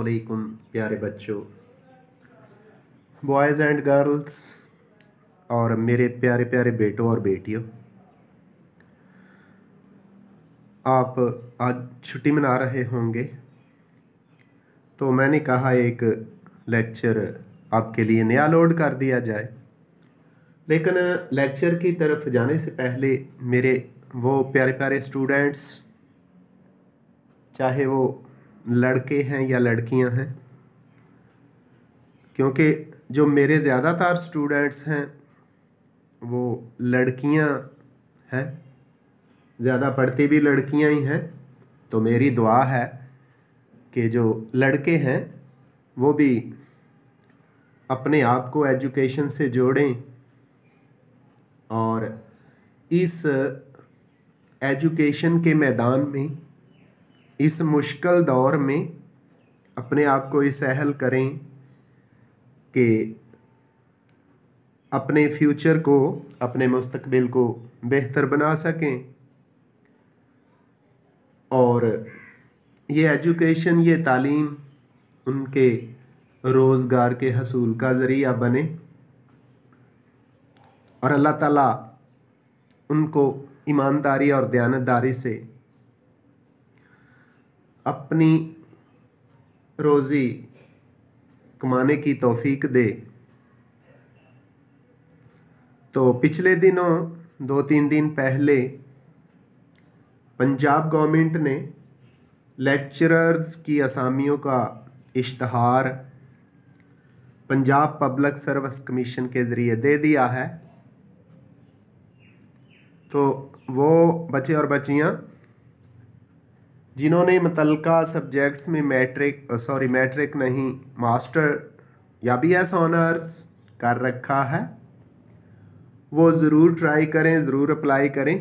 असलकुम प्यारे बच्चों बॉयज़ एंड गर्ल्स और मेरे प्यारे प्यारे बेटों और बेटियों आप आज छुट्टी मना रहे होंगे तो मैंने कहा एक लेक्चर आपके लिए नया लोड कर दिया जाए लेकिन लेक्चर की तरफ जाने से पहले मेरे वो प्यारे प्यारे स्टूडेंट्स चाहे वो लड़के हैं या लड़कियां हैं क्योंकि जो मेरे ज़्यादातर स्टूडेंट्स हैं वो लड़कियां हैं ज़्यादा पढ़ती भी लड़कियां ही हैं तो मेरी दुआ है कि जो लड़के हैं वो भी अपने आप को एजुकेशन से जोड़ें और इस एजुकेशन के मैदान में इस मुश्किल दौर में अपने आप को इस अहल करें कि अपने फ्यूचर को अपने मुस्तबिल को बेहतर बना सकें और ये एजुकेशन ये तालीम उनके रोज़गार के हसूल का ज़रिया बने और अल्लाह ताला उनको ईमानदारी और दयानतदारी से अपनी रोज़ी कमाने की तौफीक दे तो पिछले दिनों दो तीन दिन पहले पंजाब गवर्नमेंट ने लेक्चरर्स की असामियों का इश्तहार पंजाब पब्लिक सर्विस कमीशन के ज़रिए दे दिया है तो वो बच्चे और बच्चियाँ जिन्होंने मुतलका सब्जेक्ट्स में मैट्रिक सॉरी मैट्रिक नहीं मास्टर या बी एस ऑनर्स कर रखा है वो ज़रूर ट्राई करें ज़रूर अप्लाई करें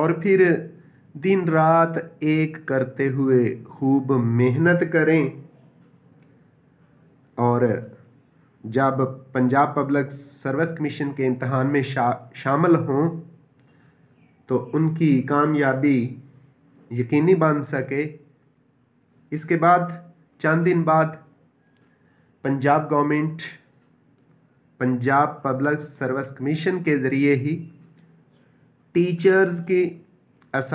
और फिर दिन रात एक करते हुए खूब मेहनत करें और जब पंजाब पब्लिक सर्विस कमीशन के इम्तहान में शा शामिल हों तो उनकी कामयाबी यकीनी बन सके इसके बाद चंद दिन बाद Punjab government Punjab public service commission के ज़रिए ही टीचर्स की इस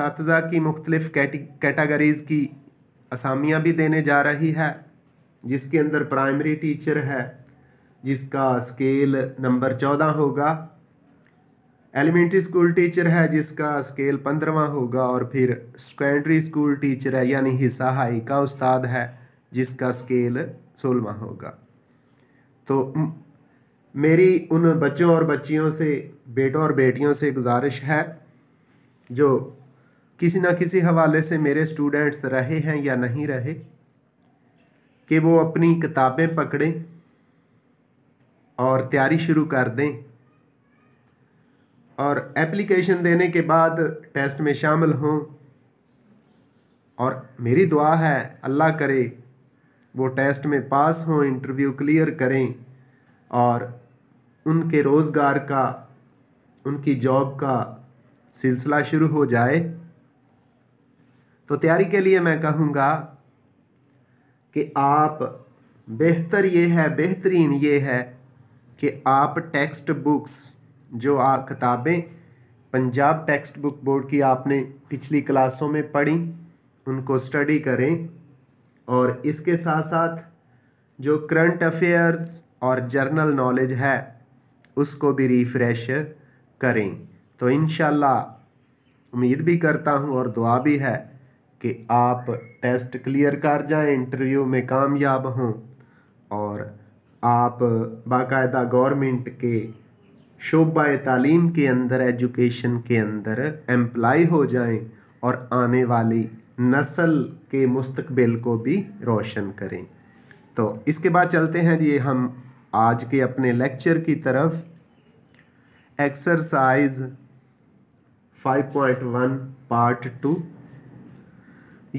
की मुख्तलिफ़ कैटागरीज की असामियाँ भी देने जा रही है जिसके अंदर प्राइमरी टीचर है जिसका स्केल नंबर चौदह होगा एलिमेंट्री स्कूल टीचर है जिसका स्केल पंद्रवा होगा और फिर सेकेंडरी स्कूल टीचर है यानी हिस्सा हाई का उस्ताद है जिसका स्केल सोलवा होगा तो मेरी उन बच्चों और बच्चियों से बेटों और बेटियों से गुजारिश है जो किसी ना किसी हवाले से मेरे स्टूडेंट्स रहे हैं या नहीं रहे कि वो अपनी किताबें पकड़ें और तैयारी शुरू कर दें और एप्लीकेशन देने के बाद टेस्ट में शामिल हों और मेरी दुआ है अल्लाह करे वो टेस्ट में पास हों इंटरव्यू क्लियर करें और उनके रोज़गार का उनकी जॉब का सिलसिला शुरू हो जाए तो तैयारी के लिए मैं कहूँगा कि आप बेहतर ये है बेहतरीन ये है कि आप टेक्स्ट बुक्स जो किताबें पंजाब टेक्स्ट बुक बोर्ड की आपने पिछली क्लासों में पढ़ी उनको स्टडी करें और इसके साथ साथ जो करंट अफेयर्स और जर्नल नॉलेज है उसको भी रिफ़्रेश करें तो इन उम्मीद भी करता हूँ और दुआ भी है कि आप टेस्ट क्लियर कर जाएं इंटरव्यू में कामयाब हों और आप बाकायदा गवर्नमेंट के शोबा तालीम के अंदर एजुकेशन के अंदर एम्प्लाई हो जाएं और आने वाली नस्ल के मुस्तबिल को भी रोशन करें तो इसके बाद चलते हैं जी हम आज के अपने लेक्चर की तरफ एक्सरसाइज 5.1 पार्ट टू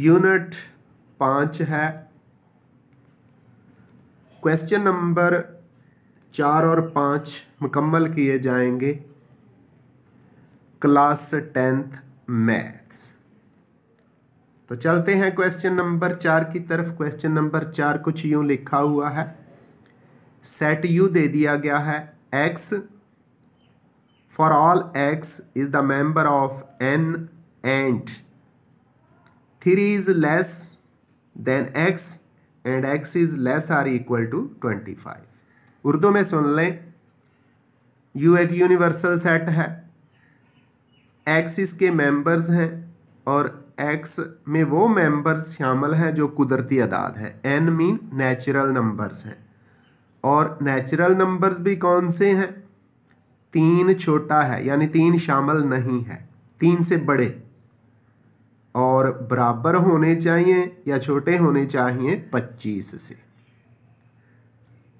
यूनिट पाँच है क्वेश्चन नंबर चार और पाँच मुकम्मल किए जाएंगे क्लास टेंथ मैथ्स तो चलते हैं क्वेश्चन नंबर चार की तरफ क्वेश्चन नंबर चार कुछ यूं लिखा हुआ है सेट यू दे दिया गया है X for all X is the member of N and three is less than X and X is less or equal to twenty five Urdu में सुन लें यू एक यूनिवर्सल सेट है एक्स इसके members हैं और एक्स में वो मेंबर्स शामिल हैं जो कुदरती अदाद हैं एन मीन नेचुरल नंबर्स हैं और नेचुरल नंबर्स भी कौन से हैं तीन छोटा है यानी तीन शामिल नहीं है तीन से बड़े और बराबर होने चाहिए या छोटे होने चाहिए पच्चीस से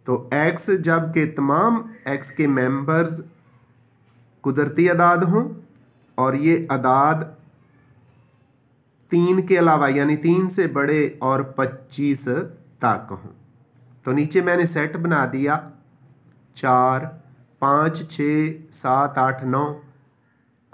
तो एक्स जब के तमाम एक्स के मेंबर्स कुदरती अदाद हों और ये अदाद तीन के अलावा यानी तीन से बड़े और पच्चीस तक हों तो नीचे मैंने सेट बना दिया चार पाँच छ सात आठ नौ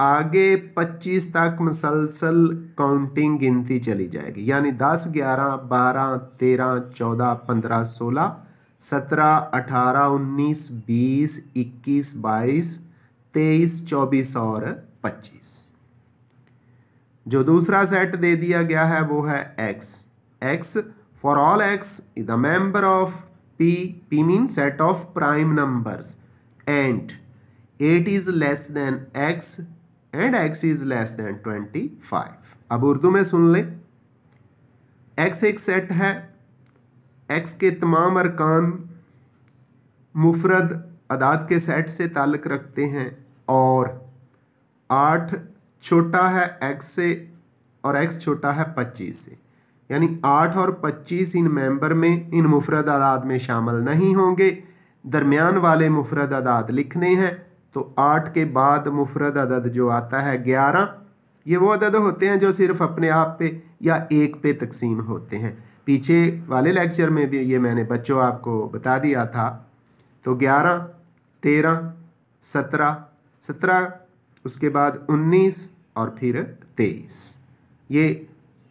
आगे पच्चीस तक मसलसल काउंटिंग गिनती चली जाएगी यानी दस ग्यारह बारह तेरह चौदह पंद्रह सोलह सत्रह अठारह उन्नीस बीस इक्कीस बाईस तेईस चौबीस और पच्चीस जो दूसरा सेट दे दिया गया है वो है X X for all X is the member of P P mean set of prime numbers and eight is less than X and X is less than twenty five अब उर्दू में सुन ले एक्स एक set है x के तमाम अरकान मुफरद अदाद के set से ताल्लक़ रखते हैं और आठ छोटा है एक्स से और एक्स छोटा है पच्चीस से यानी आठ और पच्चीस इन मेंबर में इन मुफरद अदाद में शामिल नहीं होंगे दरमियान वाले मुफरद अदाद लिखने हैं तो आठ के बाद मुफरद अदद जो आता है ग्यारह ये वो अदद होते हैं जो सिर्फ़ अपने आप पे या एक पे तकसीम होते हैं पीछे वाले लेक्चर में भी ये मैंने बच्चों आपको बता दिया था तो ग्यारह तेरह सत्रह सत्रह उसके बाद उन्नीस और फिर तेईस ये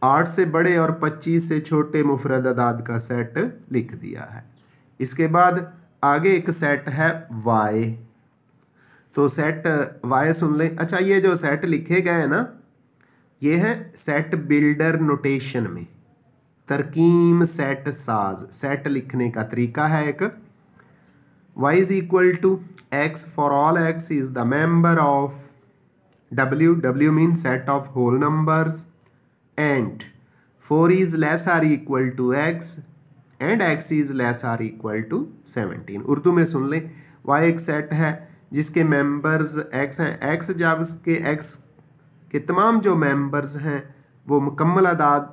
आठ से बड़े और पच्चीस से छोटे मुफरद अदाद का सेट लिख दिया है इसके बाद आगे एक सेट है वाई तो सेट वाई सुन लें अच्छा ये जो सेट लिखे गए हैं ना ये है सेट बिल्डर नोटेशन में तरकीम सेट साज सेट लिखने का तरीका है एक Y is equal to X for all X is the member of W W mean set of whole numbers and four is less or equal to X and X is less or equal to seventeen Urdu में सुन लें Y एक set है जिसके members x हैं x जब के x के तमाम जो मेंबर्स हैं वो मुकम्मल आदाद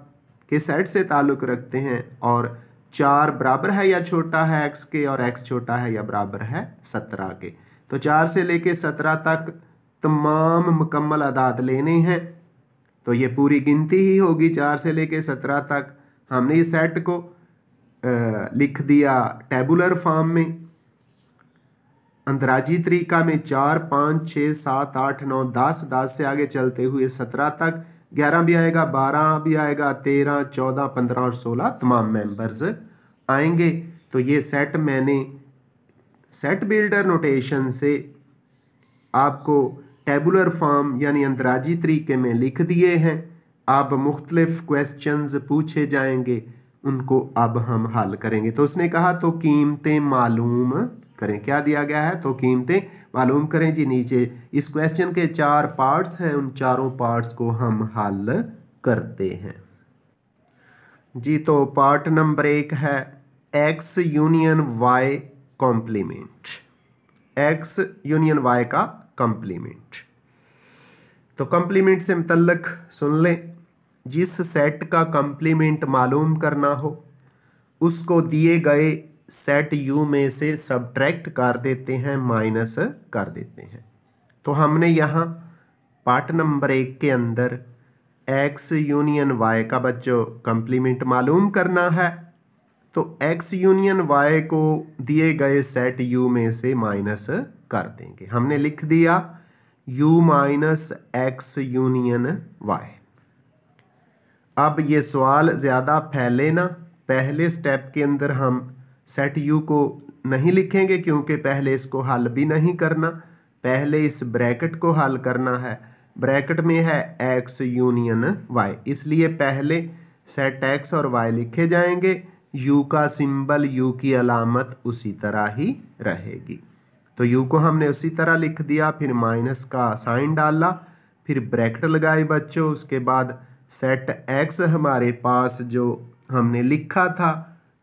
के सेट से ताल्लुक़ रखते हैं और चार बराबर है या छोटा है एक्स के और एक्स छोटा है या बराबर है सत्रह के तो चार से लेके सत्रह तक तमाम मुकम्मल अदाद लेने हैं तो ये पूरी गिनती ही होगी चार से लेके सत्रह तक हमने इस सेट को आ, लिख दिया टेबुलर फॉर्म में अंदराजी तरीका में चार पाँच छः सात आठ नौ दस दस से आगे चलते हुए सत्रह तक ग्यारह भी आएगा बारह भी आएगा तेरह चौदह पंद्रह और सोलह तमाम मेंबर्स आएंगे तो ये सेट मैंने सेट बिल्डर नोटेशन से आपको टेबुलर फॉर्म यानी अंदराजी तरीके में लिख दिए हैं आप मुख्तलिफ क्वेश्चंस पूछे जाएंगे उनको अब हम हल करेंगे तो उसने कहा तो कीमतें मालूम करें क्या दिया गया है तो कीमतें मालूम करें जी नीचे इस क्वेश्चन के चार पार्ट्स हैं उन चारों पार्ट्स को हम हल करते हैं जी तो पार्ट नंबर एक है X union Y complement X union Y का कॉम्प्लीमेंट तो कॉम्प्लीमेंट से मुतलक सुन लें जिस सेट का कॉम्प्लीमेंट मालूम करना हो उसको दिए गए सेट यू में से सब्ट्रैक्ट कर देते हैं माइनस कर देते हैं तो हमने यहाँ पार्ट नंबर एक के अंदर एक्स यूनियन वाई का बच्चों कंप्लीमेंट मालूम करना है तो एक्स यूनियन वाई को दिए गए सेट यू में से माइनस कर देंगे हमने लिख दिया U minus x union y अब ये सवाल ज़्यादा फैले ना पहले स्टेप के अंदर हम सेट यू को नहीं लिखेंगे क्योंकि पहले इसको हल भी नहीं करना पहले इस ब्रैकेट को हल करना है ब्रैकेट में है एक्स यूनियन वाई इसलिए पहले सेट एक्स और वाई लिखे जाएंगे यू का सिंबल यू की अलामत उसी तरह ही रहेगी तो यू को हमने उसी तरह लिख दिया फिर माइनस का साइन डाला फिर ब्रैकेट लगाए बच्चों उसके बाद सेट एक्स हमारे पास जो हमने लिखा था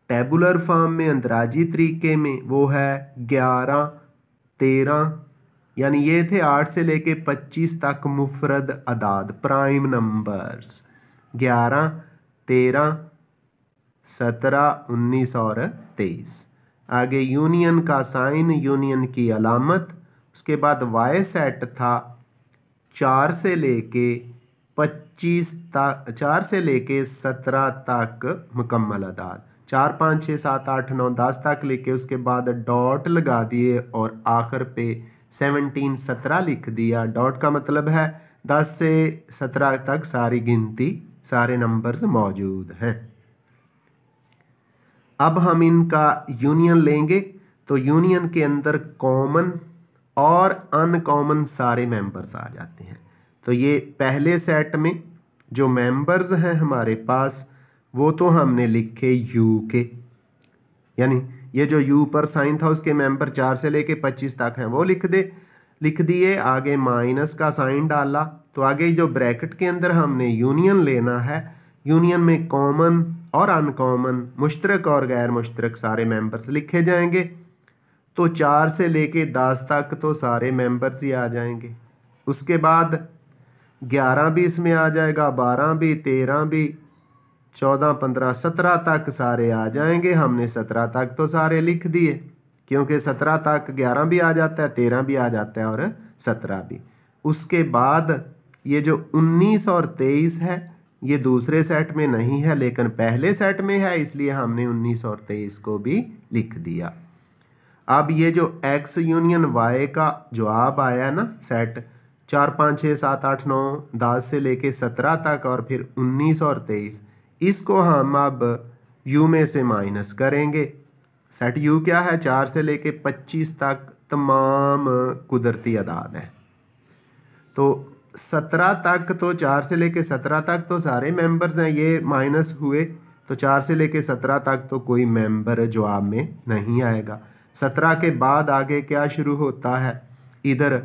टेबुलर फॉर्म में अंदराजी तरीके में वो है ग्यारह तेरह यानी ये थे आठ से लेके पच्चीस तक मुफरद अदाद प्राइम नंबर्स ग्यारह तेरह सत्रह उन्नीस और तेईस आगे यूनियन का साइन यूनियन की अलामत उसके बाद वाई सेट था चार से लेके पच्चीस तक चार से लेके सत्रह तक मुकम्मल अदाद चार पाँच छः सात आठ नौ दस तक लिखे उसके बाद डॉट लगा दिए और आखिर पे सेवनटीन सत्रह लिख दिया डॉट का मतलब है दस से सत्रह तक सारी गिनती सारे नंबर्स मौजूद हैं अब हम इनका यूनियन लेंगे तो यूनियन के अंदर कॉमन और अनकॉमन सारे मेंबर्स आ जाते हैं तो ये पहले सेट में जो मेंबर्स हैं हमारे पास वो तो हमने लिखे यू के यानी ये जो यू पर साइन था उसके मेंबर चार से लेके पच्चीस तक हैं वो लिख दे लिख दिए आगे माइनस का साइन डाला तो आगे जो ब्रैकेट के अंदर हमने यूनियन लेना है यूनियन में कॉमन और अनकॉमन मुश्तरक और गैर मुश्तरक सारे मेंबर्स लिखे जाएंगे तो चार से लेके दस तक तो सारे मेंबर्स ही आ जाएंगे उसके बाद ग्यारह भी इसमें आ जाएगा बारह भी तेरह भी चौदह पंद्रह सत्रह तक सारे आ जाएंगे हमने सत्रह तक तो सारे लिख दिए क्योंकि सत्रह तक ग्यारह भी आ जाता है तेरह भी आ जाता है और सत्रह भी उसके बाद ये जो उन्नीस और तेईस है ये दूसरे सेट में नहीं है लेकिन पहले सेट में है इसलिए हमने उन्नीस और तेईस को भी लिख दिया अब ये जो एक्स यूनियन वाई का जवाब आया ना सेट चार पाँच छः सात आठ नौ दस से लेके सत्रह तक और फिर उन्नीस और तेईस इसको हम अब यू में से माइनस करेंगे सेट यू क्या है चार से लेके पच्चीस तक तमाम कुदरती अदाद हैं तो सत्रह तक तो चार से लेके सत्रह तक तो सारे मेंबर्स हैं ये माइनस हुए तो चार से लेके सत्रह तक तो कोई मेंबर जवाब में नहीं आएगा सत्रह के बाद आगे क्या शुरू होता है इधर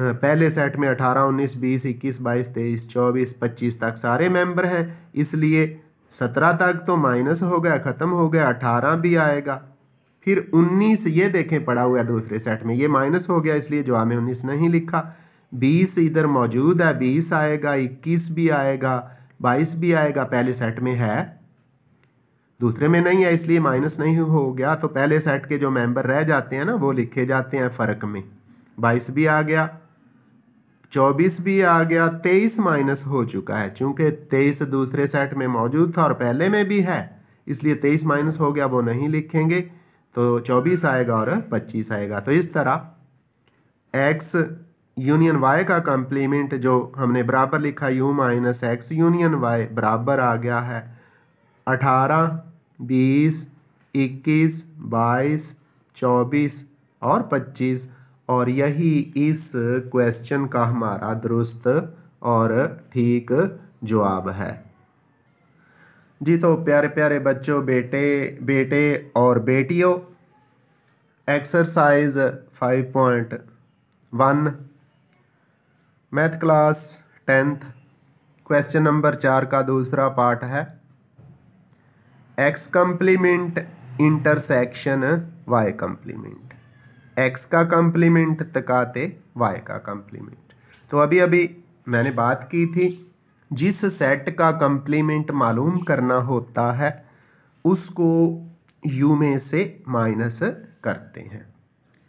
पहले सेट में अठारह उन्नीस बीस इक्कीस बाईस तेईस चौबीस पच्चीस तक सारे मेंबर हैं इसलिए सत्रह तक तो माइनस हो गया ख़त्म हो गया अठारह भी आएगा फिर उन्नीस ये देखें पड़ा हुआ दूसरे सेट में ये माइनस हो गया इसलिए जवाब में उन्नीस नहीं लिखा बीस इधर मौजूद है बीस आएगा इक्कीस भी आएगा बाईस भी आएगा पहले सेट में है दूसरे में नहीं है इसलिए माइनस नहीं हो गया तो पहले सेट के जो मेंबर रह जाते हैं ना वो लिखे जाते हैं फ़र्क में बाईस भी आ गया चौबीस भी आ गया तेईस माइनस हो चुका है चूंकि तेईस दूसरे सेट में मौजूद था और पहले में भी है इसलिए तेईस माइनस हो गया वो नहीं लिखेंगे तो चौबीस आएगा और पच्चीस आएगा तो इस तरह एक्स यूनियन वाई का कम्प्लीमेंट जो हमने बराबर लिखा U minus x union y बराबर आ गया है अठारह बीस इक्कीस बाईस चौबीस और पच्चीस और यही इस क्वेश्चन का हमारा दुरुस्त और ठीक जवाब है जी तो प्यारे प्यारे बच्चों बेटे बेटे और बेटियों exercise five point one math class tenth question number चार का दूसरा पार्ट है x complement intersection y complement x का कम्प्लीमेंट तकाते वाई का कम्प्लीमेंट तो अभी अभी मैंने बात की थी जिस सेट का कम्प्लीमेंट मालूम करना होता है उसको यू में से माइनस करते हैं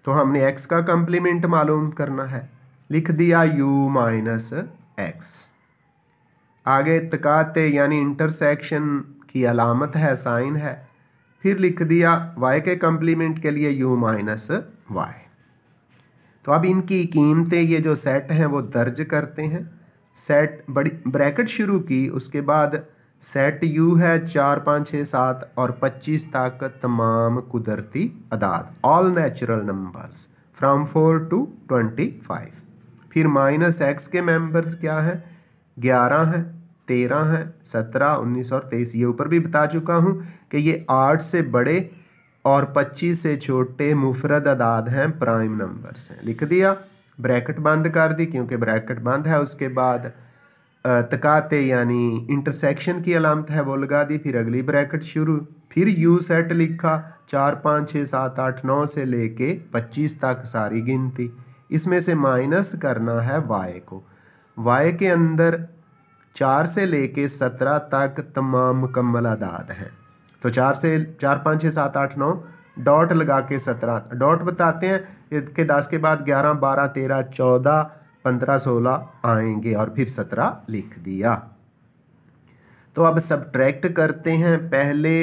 तो हमने एक्स का कम्प्लीमेंट मालूम करना है लिख दिया यू माइनस एक्स आगे तकाते यानी इंटरसेक्शन की अलामत है साइन है फिर लिख दिया वाई के कम्प्लीमेंट के लिए यू माइनस वाई तो अब इनकी कीमतें ये जो सेट हैं वो दर्ज करते हैं सेट बड़ी ब्रैकेट शुरू की उसके बाद सेट यू है चार पाँच छः सात और पच्चीस तक तमाम कुदरती अदाद all natural numbers from four to twenty five फिर माइनस एक्स के मेंबर्स क्या हैं ग्यारह हैं तेरह हैं सत्रह उन्नीस और तेईस ये ऊपर भी बता चुका हूँ कि ये आठ से बड़े और पच्चीस से छोटे मुफरद अदाद हैं प्राइम नंबर्स हैं लिख दिया ब्रैकेट बंद कर दी क्योंकि ब्रैकेट बंद है उसके बाद तकाते यानी इंटरसेक्शन की अलामत है वो लगा दी फिर अगली ब्रैकेट शुरू फिर यू सेट लिखा चार पाँच छः सात आठ नौ से लेके पच्चीस तक सारी गिनती इसमें से माइनस करना है वाई को वाई के अंदर चार से लेके सत्रह तक तमाम मुकम्मल आदाद हैं तो चार से चार पाँच छः सात आठ नौ डॉट लगा के सत्रह डॉट बताते हैं कि दस के बाद ग्यारह बारह तेरह चौदह पंद्रह सोलह आएंगे और फिर सत्रह लिख दिया तो अब सब्ट्रैक्ट करते हैं पहले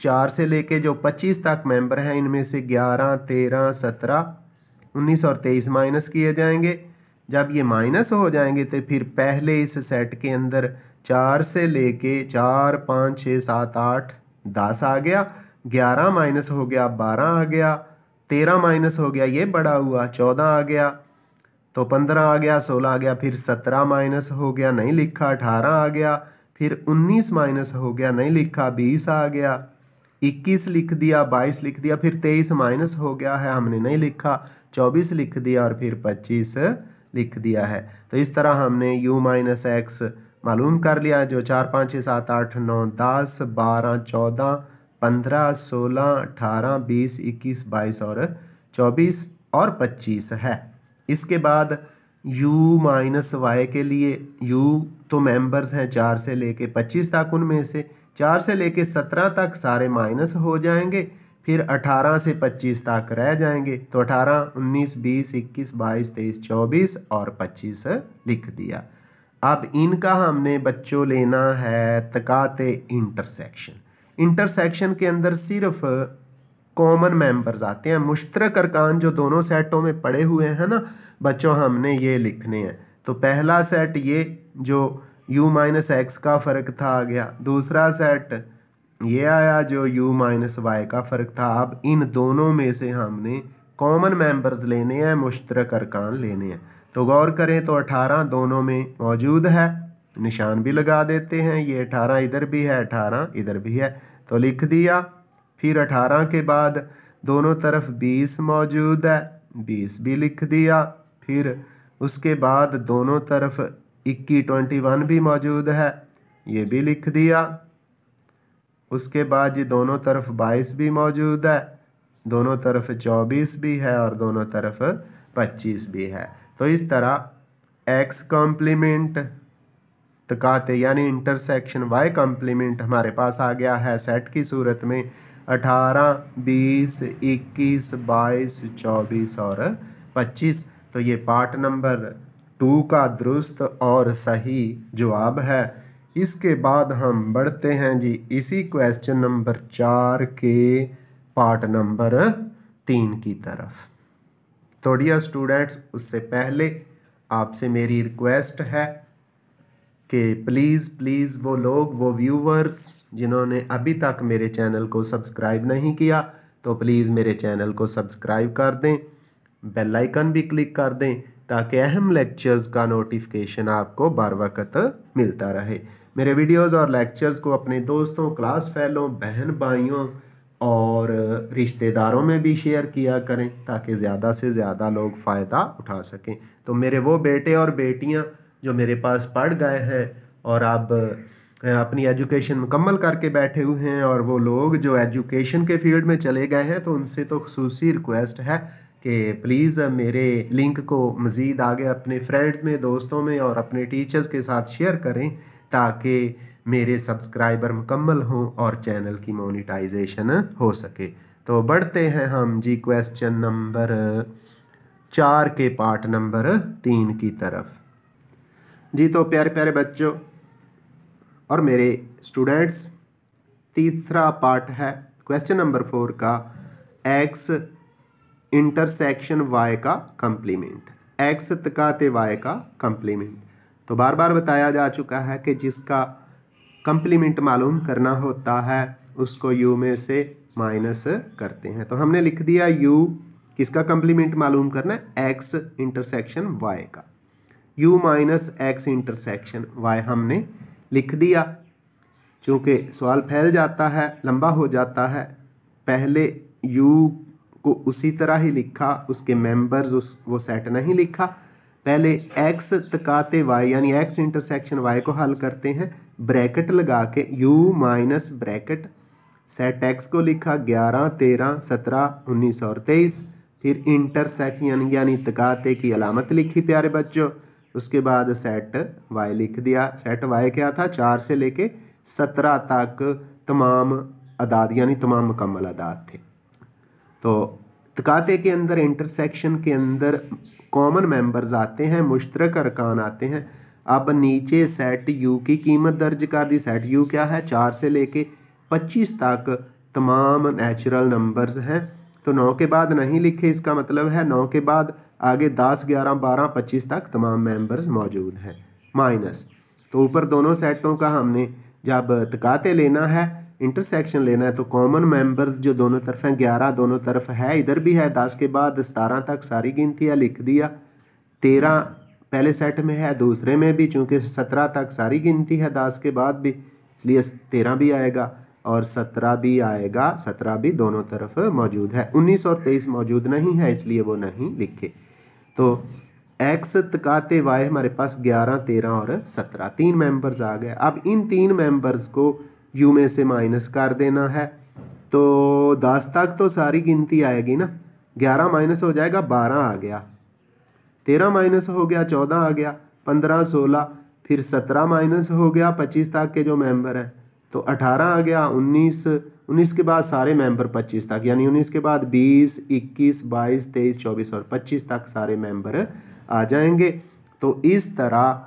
चार से लेके जो पच्चीस तक मेंबर हैं इनमें से ग्यारह तेरह सत्रह उन्नीस और तेईस माइनस किए जाएंगे जब ये माइनस हो जाएंगे तो फिर पहले इस सेट के अंदर चार से लेके चार पाँच छः सात आठ दस आ गया ग्यारह माइनस हो गया बारह आ गया तेरह माइनस हो गया ये बड़ा हुआ चौदह आ गया तो पंद्रह आ गया सोलह आ गया फिर सत्रह माइनस हो गया नहीं लिखा अठारह आ गया फिर उन्नीस माइनस हो गया नहीं लिखा बीस आ गया इक्कीस लिख दिया बाईस लिख दिया फिर तेईस माइनस हो गया है हमने नहीं लिखा चौबीस लिख दिया और फिर पच्चीस लिख दिया है तो इस तरह हमने u माइनस एक्स मालूम कर लिया जो चार पाँच छः सात आठ नौ दस बारह चौदह पंद्रह सोलह अठारह बीस इक्कीस बाईस और चौबीस और पच्चीस है इसके बाद u माइनस वाई के लिए u तो मेंबर्स हैं चार से लेके पच्चीस तक उनमें से चार से लेके सत्रह तक सारे माइनस हो जाएंगे फिर 18 से 25 तक रह जाएंगे तो 18, 19, 20, 21, 22, 23, 24 और 25 लिख दिया अब इनका हमने बच्चों लेना है तकाते इंटरसेक्शन इंटरसेक्शन के अंदर सिर्फ कॉमन मेंबर्स आते हैं मुश्तरक अरकान जो दोनों सेटों में पड़े हुए हैं ना बच्चों हमने ये लिखने हैं तो पहला सेट ये जो u माइनस एक्स का फ़र्क था आ गया दूसरा सेट ये आया जो u माइनस वाई का फ़र्क था अब इन दोनों में से हमने कॉमन मेंबर्स लेने हैं मुश्तरक अरकान लेने हैं तो गौर करें तो 18 दोनों में मौजूद है निशान भी लगा देते हैं ये 18 इधर भी है 18 इधर भी है तो लिख दिया फिर 18 के बाद दोनों तरफ 20 मौजूद है 20 भी लिख दिया फिर उसके बाद दोनों तरफ इक्की ट्वेंटी वन भी मौजूद है ये भी लिख दिया उसके बाद ये दोनों तरफ बाईस भी मौजूद है दोनों तरफ चौबीस भी है और दोनों तरफ पच्चीस भी है तो इस तरह एक्स कॉम्प्लीमेंट तकाते यानी इंटरसेक्शन वाई कॉम्प्लीमेंट हमारे पास आ गया है सेट की सूरत में अठारह बीस इक्कीस बाईस चौबीस और पच्चीस तो ये पार्ट नंबर टू का दुरुस्त और सही जवाब है इसके बाद हम बढ़ते हैं जी इसी क्वेश्चन नंबर चार के पार्ट नंबर तीन की तरफ तो डियर स्टूडेंट्स उससे पहले आपसे मेरी रिक्वेस्ट है कि प्लीज़ प्लीज़ वो लोग वो व्यूवर्स जिन्होंने अभी तक मेरे चैनल को सब्सक्राइब नहीं किया तो प्लीज़ मेरे चैनल को सब्सक्राइब कर दें बेल आइकन भी क्लिक कर दें ताकि अहम लेक्चर्स का नोटिफिकेशन आपको बार वक्त मिलता रहे मेरे वीडियोस और लेक्चर्स को अपने दोस्तों क्लास फैलों बहन भाइयों और रिश्तेदारों में भी शेयर किया करें ताकि ज़्यादा से ज़्यादा लोग फ़ायदा उठा सकें तो मेरे वो बेटे और बेटियाँ जो मेरे पास पढ़ गए हैं और अब अपनी एजुकेशन मुकम्मल करके बैठे हुए हैं और वो लोग जो एजुकेशन के फील्ड में चले गए हैं तो उनसे तो खसूस रिक्वेस्ट है कि प्लीज़ मेरे लिंक को मज़ीद आगे अपने फ्रेंड्स में दोस्तों में और अपने टीचर्स के साथ शेयर करें ताकि मेरे सब्सक्राइबर मुकम्मल हों और चैनल की मोनिटाइजेशन हो सके तो बढ़ते हैं हम जी क्वेश्चन नंबर चार के पार्ट नंबर तीन की तरफ जी तो प्यारे प्यारे बच्चों और मेरे स्टूडेंट्स तीसरा पार्ट है क्वेश्चन नंबर फोर का एक्स इंटरसेक्शन वाई का कंप्लीमेंट एक्स तकाते वाई का कंप्लीमेंट तो बार बार बताया जा चुका है कि जिसका कंप्लीमेंट मालूम करना होता है उसको यू में से माइनस करते हैं तो हमने लिख दिया यू किसका कंप्लीमेंट मालूम करना है एक्स इंटरसेक्शन वाई का U minus x intersection y हमने लिख दिया चूँकि सवाल फैल जाता है लंबा हो जाता है पहले यू को उसी तरह ही लिखा उसके मेंबर्स उस वो सेट नहीं लिखा पहले x तकाते y यानी x इंटरसेक्शन y को हल करते हैं ब्रैकेट लगा के u minus bracket set x को लिखा ग्यारह तेरह सत्रह उन्नीस और तेईस फिर इंटरसेक्शन यानी तकाते की अलामत लिखी प्यारे बच्चों उसके बाद सेट y लिख दिया सेट y क्या था चार से लेके सत्रह तक तमाम अदाद यानी तमाम मुकम्मल अदाद थे तो तकाते के अंदर इंटरसेक्शन के अंदर कॉमन मेंबर्स आते हैं मुश्तरक अरकान आते हैं अब नीचे सेट यू की कीमत दर्ज कर दी सेट यू क्या है चार से लेके पच्चीस तक तमाम नेचुरल नंबर्स हैं तो नौ के बाद नहीं लिखे इसका मतलब है नौ के बाद आगे दस ग्यारह बारह पच्चीस तक तमाम मेंबर्स मौजूद हैं माइनस तो ऊपर दोनों सेटों का हमने जब तकाते लेना है इंटरसेक्शन लेना है तो कॉमन मेंबर्स जो दोनों तरफ हैं ग्यारह दोनों तरफ है इधर भी है दस के बाद सतारह तक सारी गिनती है लिख दिया तेरह पहले सेट में है दूसरे में भी चूँकि सत्रह तक सारी गिनती है दस के बाद भी इसलिए तेरह भी आएगा और सत्रह भी आएगा सत्रह भी दोनों तरफ मौजूद है उन्नीस और तेईस मौजूद नहीं है इसलिए वो नहीं लिखे तो एक्स तकाते वाई हमारे पास ग्यारह तेरह और सत्रह तीन मेंबर्स आ गए अब इन तीन मेंबर्स को यू में से माइनस कर देना है तो दस तक तो सारी गिनती आएगी ना ग्यारह माइनस हो जाएगा बारह आ गया तेरह माइनस हो गया चौदह आ गया पंद्रह सोलह फिर सत्रह माइनस हो गया पच्चीस तक के जो मेंबर हैं तो अठारह आ गया उन्नीस उन्नीस के बाद सारे मेंबर पच्चीस तक यानी उन्नीस के बाद बीस इक्कीस बाईस तेईस चौबीस और पच्चीस तक सारे मेंबर आ जाएंगे तो इस तरह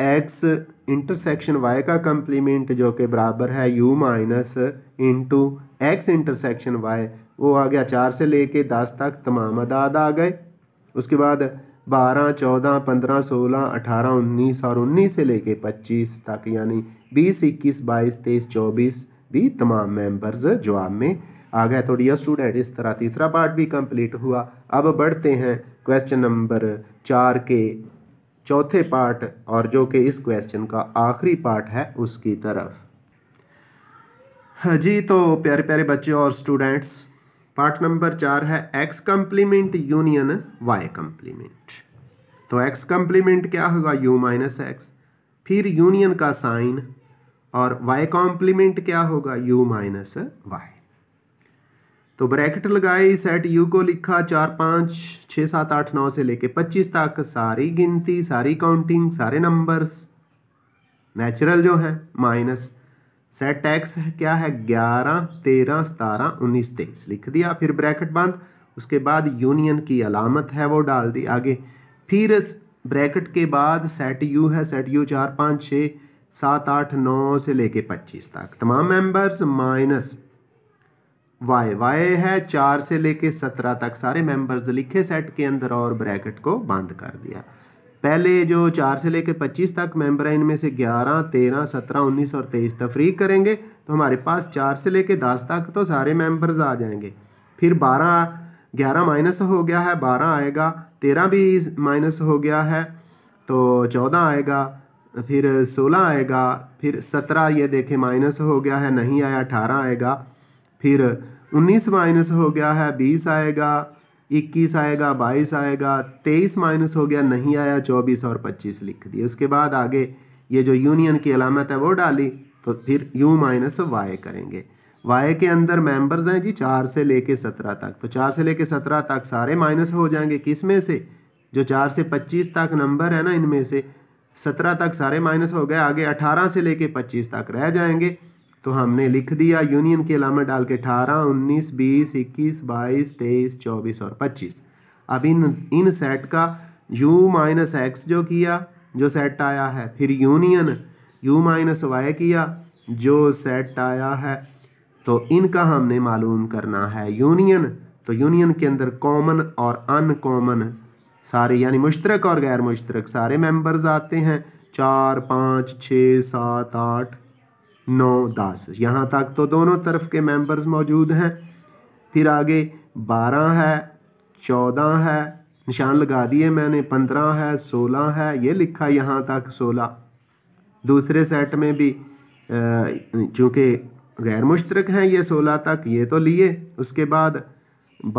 एक्स इंटरसेक्शन वाई का कम्प्लीमेंट जो कि बराबर है U minus into x intersection y वो आ गया चार से लेके दस तक तमाम अदाद आ गए उसके बाद बारह चौदह पंद्रह सोलह अठारह उन्नीस और उन्नीस से लेके पच्चीस तक यानी बीस इक्कीस बाईस तेईस चौबीस भी तमाम मेंबर्स जवाब में आ गए तो डियर स्टूडेंट इस तरह तीसरा पार्ट भी कंप्लीट हुआ अब बढ़ते हैं क्वेश्चन नंबर चार के चौथे पार्ट और जो कि इस क्वेश्चन का आखिरी पार्ट है उसकी तरफ जी तो प्यारे प्यारे बच्चे और स्टूडेंट्स पार्ट नंबर चार है x complement union y complement तो एक्स कंप्लीमेंट क्या होगा यू माइनस एक्स फिर यूनियन का साइन और वाई कॉम्प्लीमेंट क्या होगा यू माइनस वाई तो ब्रैकेट लगाई सेट यू को लिखा चार पाँच छः सात आठ नौ से लेके पच्चीस तक सारी गिनती सारी काउंटिंग सारे नंबर्स नेचुरल जो है माइनस सेट टैक्स क्या है ग्यारह तेरह सतारह उन्नीस तेईस लिख दिया फिर ब्रैकेट बंद उसके बाद यूनियन की अलामत है वो डाल दी आगे फिर ब्रैकेट के बाद सेट यू है सेट यू चार पाँच छः सात आठ नौ से लेके पच्चीस तक तमाम मेंबर्स माइनस वाई वाई है चार से लेके सत्रह तक सारे मेंबर्स लिखे सेट के अंदर और ब्रैकेट को बंद कर दिया पहले जो चार से लेके पच्चीस तक मेंबर हैं इनमें से ग्यारह तेरह सत्रह उन्नीस और तेईस तफरी करेंगे तो हमारे पास चार से लेके दस तक तो सारे मेंबर्स आ जाएंगे फिर बारह ग्यारह माइनस हो गया है बारह आएगा तेरह भी माइनस हो गया है तो चौदह आएगा फिर सोलह आएगा फिर सत्रह ये देखें माइनस हो गया है नहीं आया अठारह आएगा फिर उन्नीस माइनस हो गया है बीस आएगा इक्कीस आएगा बाईस आएगा तेईस माइनस हो गया नहीं आया चौबीस और पच्चीस लिख दिए उसके बाद आगे ये जो यूनियन की अलामत है वो डाली तो फिर यू माइनस वाई करेंगे वाई के अंदर मेंबर्स हैं जी चार से लेके सत्रह तक तो चार से लेके सत्रह तक सारे माइनस हो जाएंगे किस में से जो चार से पच्चीस तक नंबर है ना इनमें से सत्रह तक सारे माइनस हो गए आगे अठारह से लेके पच्चीस तक रह जाएंगे तो हमने लिख दिया यूनियन की अलामत डाल के अठारह उन्नीस बीस इक्कीस बाईस तेईस चौबीस और पच्चीस अब इन इन सेट का u माइनस एक्स जो किया जो सेट आया है फिर यूनियन u माइनस वाई किया जो सेट आया है तो इनका हमने मालूम करना है यूनियन तो यूनियन के अंदर कॉमन और अनकॉमन सारे यानी मुश्तरक और गैर मुश्तरक सारे मेंबर्स आते हैं चार पाँच छः सात आठ नौ दस यहाँ तक तो दोनों तरफ के मेंबर्स मौजूद हैं फिर आगे बारह है चौदह है निशान लगा दिए मैंने पंद्रह है सोलह है ये लिखा यहाँ तक सोलह दूसरे सेट में भी चूँकि गैर मुश्तरक हैं ये सोलह तक ये तो लिए उसके बाद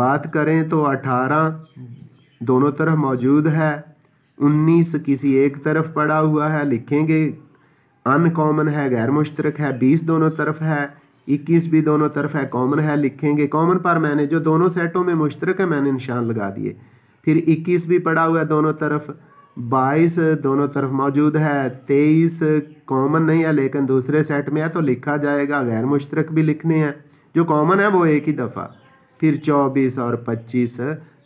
बात करें तो अठारह दोनों तरफ मौजूद है उन्नीस किसी एक तरफ पड़ा हुआ है लिखेंगे अनकॉमन है गैर मुश्तरक है बीस दोनों तरफ है इक्कीस भी दोनों तरफ है कॉमन है लिखेंगे कॉमन पर मैंने जो दोनों सेटों में मुश्तरक है मैंने निशान लगा दिए फिर इक्कीस भी पड़ा हुआ है दोनों तरफ बाईस दोनों तरफ मौजूद है तेईस कॉमन नहीं है लेकिन दूसरे सेट में है तो लिखा जाएगा गैर मुश्तरक भी लिखने हैं जो कॉमन है वो एक ही दफ़ा फिर चौबीस और पच्चीस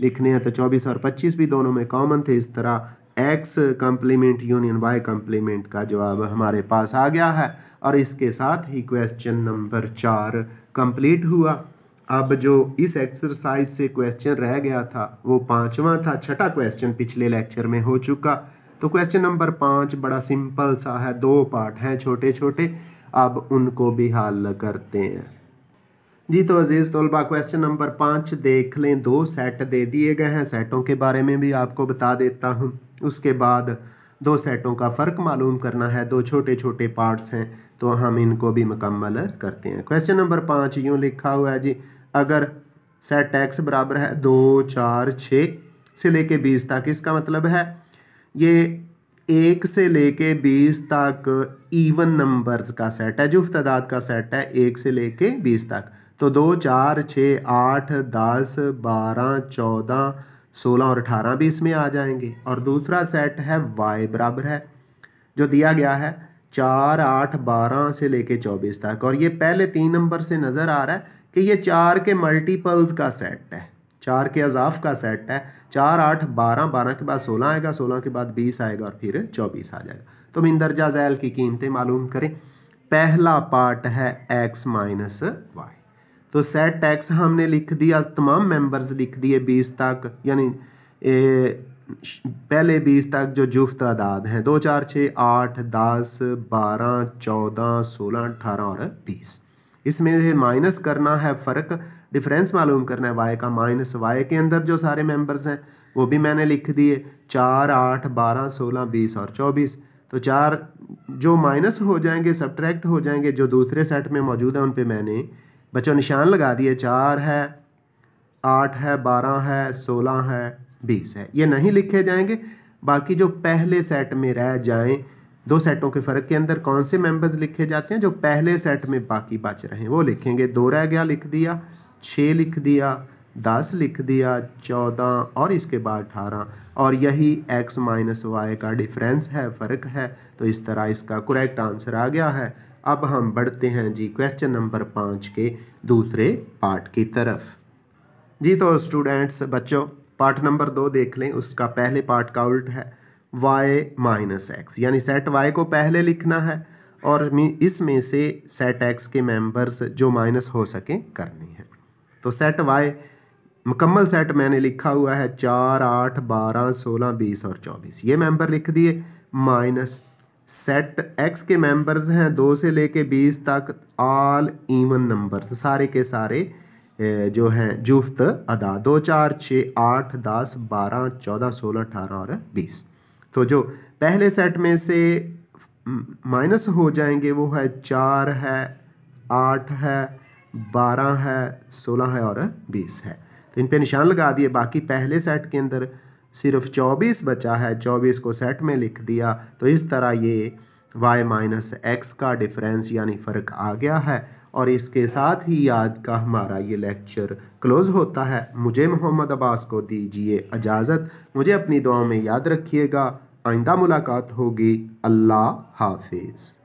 लिखने हैं तो चौबीस और पच्चीस भी दोनों में कॉमन थे इस तरह x complement union y complement का जवाब हमारे पास आ गया है और इसके साथ ही क्वेश्चन नंबर चार कंप्लीट हुआ अब जो इस एक्सरसाइज से क्वेश्चन रह गया था वो पांचवा था छठा क्वेश्चन पिछले लेक्चर में हो चुका तो क्वेश्चन नंबर पाँच बड़ा सिंपल सा है दो पार्ट हैं छोटे छोटे अब उनको भी हल करते हैं जी तो अजीज़ तलबा क्वेश्चन नंबर पाँच देख लें दो सेट दे दिए गए हैं सेटों के बारे में भी आपको बता देता हूँ उसके बाद दो सेटों का फ़र्क मालूम करना है दो छोटे छोटे पार्ट्स हैं तो हम इनको भी मुकम्मल करते हैं क्वेश्चन नंबर पाँच यूँ लिखा हुआ है जी अगर सेट एक्स बराबर है दो चार छः से लेके बीस तक इसका मतलब है ये एक से लेके बीस तक इवन नंबर्स का सेट है जो तदाद का सेट है एक से लेके बीस तक तो दो चार छः आठ दस बारह चौदह सोलह और अठारह भी इसमें आ जाएंगे और दूसरा सेट है वाई बराबर है जो दिया गया है चार आठ बारह से लेके चौबीस तक और ये पहले तीन नंबर से नज़र आ रहा है कि ये चार के मल्टीपल्स का सेट है चार के अजाफ का सेट है चार आठ बारह बारह के बाद सोलह आएगा सोलह के बाद बीस आएगा और फिर चौबीस आ जाएगा तो मंदरजा जैल की कीमतें मालूम करें पहला पार्ट है एक्स माइनस वाई तो सेट टैक्स हमने लिख दिया तमाम मेंबर्स लिख दिए बीस तक यानी पहले बीस तक जो जुफ्त आदाद हैं दो चार छः आठ दस बारह चौदह सोलह अठारह और बीस इसमें से माइनस करना है फ़र्क डिफरेंस मालूम करना है वाई का माइनस वाई के अंदर जो सारे मेंबर्स हैं वो भी मैंने लिख दिए चार आठ बारह सोलह बीस और चौबीस तो चार जो माइनस हो जाएंगे सब्ट्रैक्ट हो जाएंगे जो दूसरे सेट में मौजूद है उन पर मैंने बच्चों निशान लगा दिए चार है आठ है बारह है सोलह है बीस है ये नहीं लिखे जाएंगे बाकी जो पहले सेट में रह जाएं दो सेटों के फ़र्क के अंदर कौन से मेंबर्स लिखे जाते हैं जो पहले सेट में बाकी बच रहे हैं वो लिखेंगे दो रह गया लिख दिया छः लिख दिया दस लिख दिया चौदह और इसके बाद अठारह और यही एक्स माइनस वाई का डिफरेंस है फ़र्क है तो इस तरह इसका करेक्ट आंसर आ गया है अब हम बढ़ते हैं जी क्वेश्चन नंबर पाँच के दूसरे पार्ट की तरफ जी तो स्टूडेंट्स बच्चों पार्ट नंबर दो देख लें उसका पहले पार्ट का उल्ट है वाई माइनस एक्स यानी सेट वाई को पहले लिखना है और इसमें से सेट एक्स के मेंबर्स जो माइनस हो सकें करने हैं तो सेट वाई मुकम्मल सेट मैंने लिखा हुआ है चार आठ बारह सोलह बीस और चौबीस ये मेंबर लिख दिए माइनस सेट एक्स के मेंबर्स हैं दो से लेके बीस तक आल इवन नंबर्स सारे के सारे जो हैं जुफ्त अदा दो चार छः आठ दस बारह चौदह सोलह अठारह और बीस तो जो पहले सेट में से माइनस हो जाएंगे वो है चार है आठ है बारह है सोलह है और बीस है तो इन पे निशान लगा दिए बाकी पहले सेट के अंदर सिर्फ चौबीस बचा है चौबीस को सेट में लिख दिया तो इस तरह ये y माइनस एक्स का डिफरेंस यानी फ़र्क आ गया है और इसके साथ ही आज का हमारा ये लेक्चर क्लोज़ होता है मुझे मोहम्मद अब्बास को दीजिए इजाज़त मुझे अपनी दुआ में याद रखिएगा आइंदा मुलाकात होगी अल्लाह हाफिज़